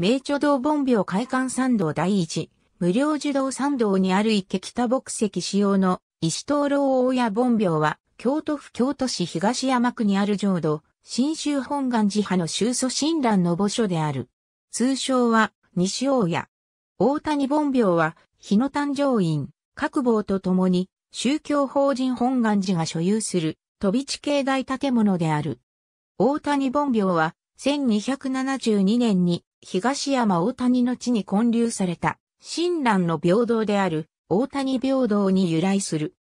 名著道本廟会館参道第一、無料児童参道にある池北牧石使用の石灯籠大屋本廟は、京都府京都市東山区にある浄土、新州本願寺派の宗祖親鸞の墓所である。通称は、西大屋。大谷本廟は、日野誕生院、各坊と共に、宗教法人本願寺が所有する、飛び地境外建物である。大谷本廟は、1272年に東山大谷の地に建立された、親鸞の平等である、大谷平等に由来する。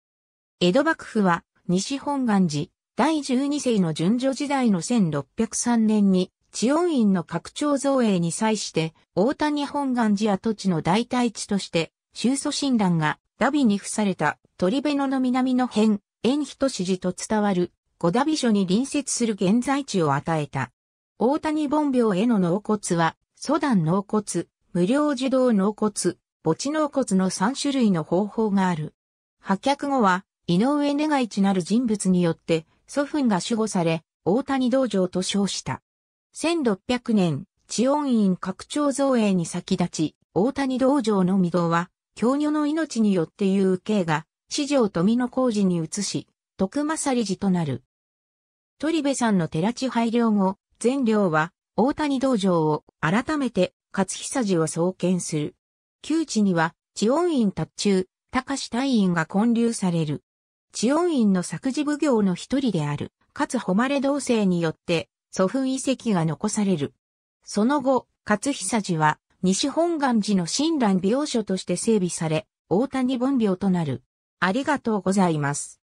江戸幕府は、西本願寺、第12世の順序時代の1603年に、地温院の拡張造営に際して、大谷本願寺跡地の代替地として、宗祖親鸞が、ダビに付された、鳥辺野の南の辺、縁人指示と伝わる、五ダビ所に隣接する現在地を与えた。大谷本廟への納骨は、祖壇納骨、無料受動納骨、墓地納骨の3種類の方法がある。発却後は、井上願一なる人物によって、祖父が守護され、大谷道場と称した。1600年、地温院拡張造営に先立ち、大谷道場の御堂は、教女の命によって有形が、四条富の工事に移し、徳正理事となる。鳥部さんの寺地配領後、全領は、大谷道場を改めて勝久寺を創建する。旧地には、地温院達中、高志大院が建立される。地温院の作事奉行の一人である、勝誉れ同性によって、祖墳遺跡が残される。その後、勝久寺は、西本願寺の親鸞病所として整備され、大谷本廟となる。ありがとうございます。